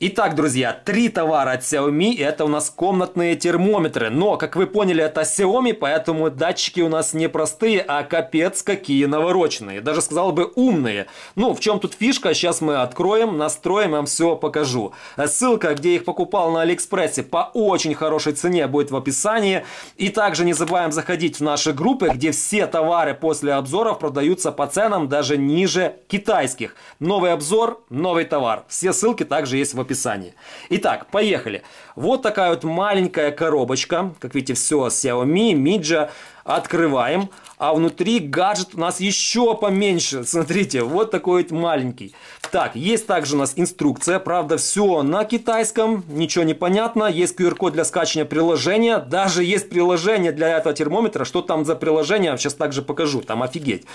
Итак, друзья, три товара от Xiaomi, это у нас комнатные термометры. Но, как вы поняли, это Xiaomi, поэтому датчики у нас не простые, а капец какие навороченные. Даже, сказал бы, умные. Ну, в чем тут фишка, сейчас мы откроем, настроим, вам все покажу. Ссылка, где их покупал на Алиэкспрессе, по очень хорошей цене будет в описании. И также не забываем заходить в наши группы, где все товары после обзоров продаются по ценам даже ниже китайских. Новый обзор, новый товар. Все ссылки также есть в описании описании. Итак, поехали. Вот такая вот маленькая коробочка. Как видите, все Xiaomi, Midja, Открываем, а внутри гаджет у нас еще поменьше. Смотрите, вот такой вот маленький. Так, есть также у нас инструкция, правда, все на китайском, ничего не понятно. Есть QR-код для скачивания приложения, даже есть приложение для этого термометра. Что там за приложение, сейчас также покажу, там офигеть.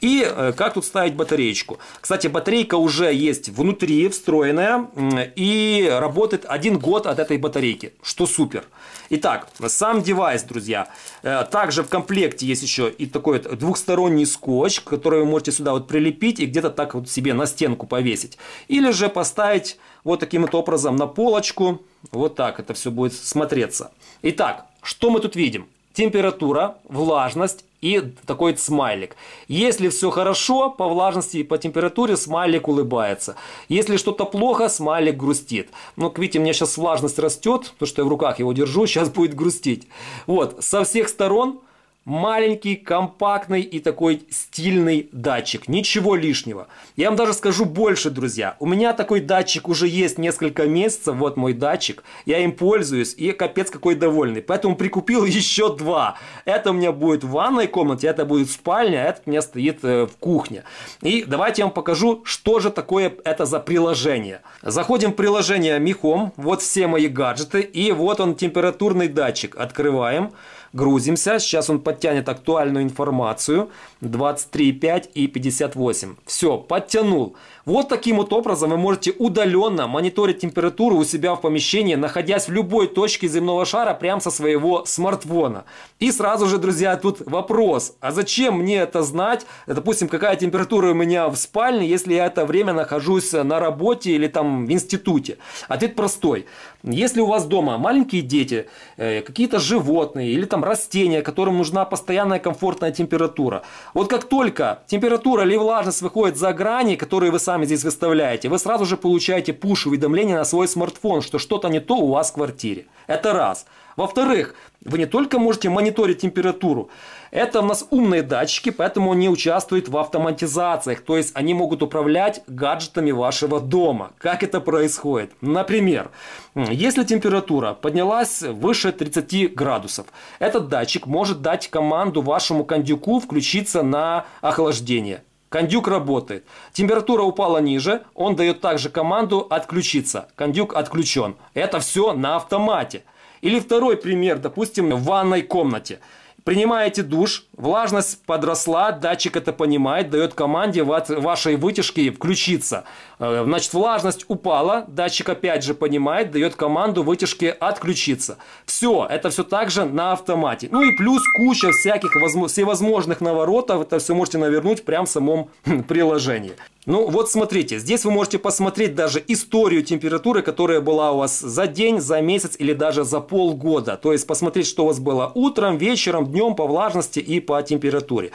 И э, как тут ставить батареечку. Кстати, батарейка уже есть внутри, встроенная, и работает один год от этой батарейки, что супер. Итак, сам девайс, друзья. Э, также в комплекте есть еще и такой вот двухсторонний скотч, который вы можете сюда вот прилепить и где-то так вот себе на стенку повесить. Или же поставить вот таким вот образом на полочку. Вот так это все будет смотреться. Итак, что мы тут видим? Температура, влажность и такой смайлик. Если все хорошо по влажности и по температуре, смайлик улыбается. Если что-то плохо, смайлик грустит. Ну, видите, у меня сейчас влажность растет, потому что я в руках его держу, сейчас будет грустить. Вот, со всех сторон маленький, компактный и такой стильный датчик. Ничего лишнего. Я вам даже скажу больше, друзья. У меня такой датчик уже есть несколько месяцев. Вот мой датчик. Я им пользуюсь и капец какой довольный. Поэтому прикупил еще два. Это у меня будет в ванной комнате, это будет спальня, а этот у меня стоит э, в кухне. И давайте я вам покажу, что же такое это за приложение. Заходим в приложение Mi Home. Вот все мои гаджеты. И вот он температурный датчик. Открываем. Грузимся. Сейчас он подтянет актуальную информацию. 23,5 и 58. Все, подтянул. Вот таким вот образом вы можете удаленно мониторить температуру у себя в помещении, находясь в любой точке земного шара прямо со своего смартфона. И сразу же, друзья, тут вопрос. А зачем мне это знать? Допустим, какая температура у меня в спальне, если я это время нахожусь на работе или там в институте? Ответ простой. Если у вас дома маленькие дети, э, какие-то животные или там там растения, которым нужна постоянная комфортная температура. Вот как только температура или влажность выходит за грани, которые вы сами здесь выставляете, вы сразу же получаете пуш-уведомление на свой смартфон, что что-то не то у вас в квартире. Это раз. Во-вторых, вы не только можете мониторить температуру, это у нас умные датчики, поэтому они участвуют в автоматизациях, то есть они могут управлять гаджетами вашего дома. Как это происходит? Например, если температура поднялась выше 30 градусов, этот датчик может дать команду вашему кондюку включиться на охлаждение. Кондюк работает. Температура упала ниже, он дает также команду отключиться. Кондюк отключен. Это все на автомате. Или второй пример, допустим, в ванной комнате. Принимаете душ, влажность подросла, датчик это понимает, дает команде вашей вытяжки включиться. Э, значит, влажность упала, датчик опять же понимает, дает команду вытяжки отключиться. Все, это все также на автомате. Ну и плюс куча всяких всевозможных наворотов, это все можете навернуть прямо в самом хм, приложении. Ну вот смотрите, здесь вы можете посмотреть даже историю температуры, которая была у вас за день, за месяц или даже за полгода. То есть посмотреть, что у вас было утром, вечером, днем по влажности и по температуре.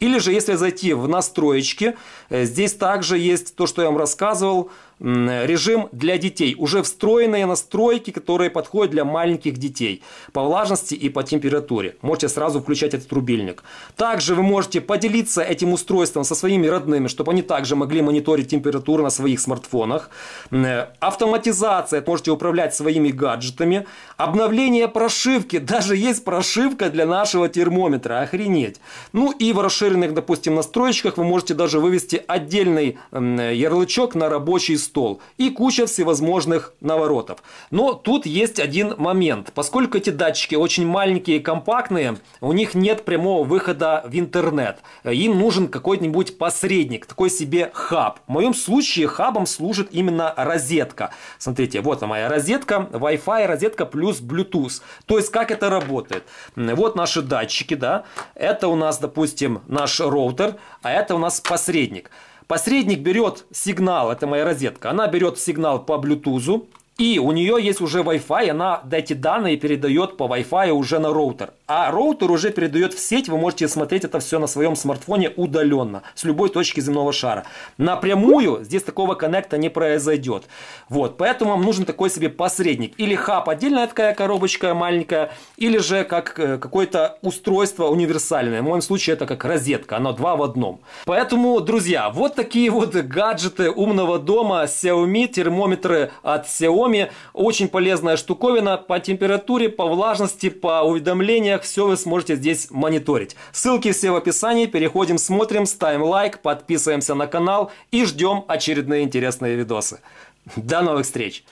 Или же если зайти в настроечки, э, здесь также есть то, что я вам рассказывал, режим для детей, уже встроенные настройки, которые подходят для маленьких детей по влажности и по температуре. Можете сразу включать этот рубильник. Также вы можете поделиться этим устройством со своими родными, чтобы они также могли мониторить температуру на своих смартфонах. Автоматизация, можете управлять своими гаджетами. Обновление прошивки, даже есть прошивка для нашего термометра, охренеть. Ну и в расширенных, допустим, настройках вы можете даже вывести отдельный ярлычок на рабочий стол и куча всевозможных наворотов. Но тут есть один момент. Поскольку эти датчики очень маленькие и компактные, у них нет прямого выхода в интернет. Им нужен какой-нибудь посредник, такой себе хаб. В моем случае хабом служит именно розетка. Смотрите, вот моя розетка, Wi-Fi розетка плюс Bluetooth. То есть как это работает? Вот наши датчики, да. Это у нас, допустим, наш роутер, а это у нас посредник. Посредник берет сигнал, это моя розетка, она берет сигнал по Bluetooth, и у нее есть уже Wi-Fi, она эти данные передает по Wi-Fi уже на роутер а роутер уже передает в сеть, вы можете смотреть это все на своем смартфоне удаленно, с любой точки земного шара. Напрямую здесь такого коннекта не произойдет. Вот, поэтому вам нужен такой себе посредник. Или хаб, отдельная такая коробочка маленькая, или же как э, какое-то устройство универсальное. В моем случае это как розетка, она два в одном. Поэтому, друзья, вот такие вот гаджеты умного дома Xiaomi, термометры от Xiaomi. Очень полезная штуковина по температуре, по влажности, по уведомлениям условиях все вы сможете здесь мониторить. Ссылки все в описании. Переходим, смотрим, ставим лайк, подписываемся на канал и ждем очередные интересные видосы. До новых встреч!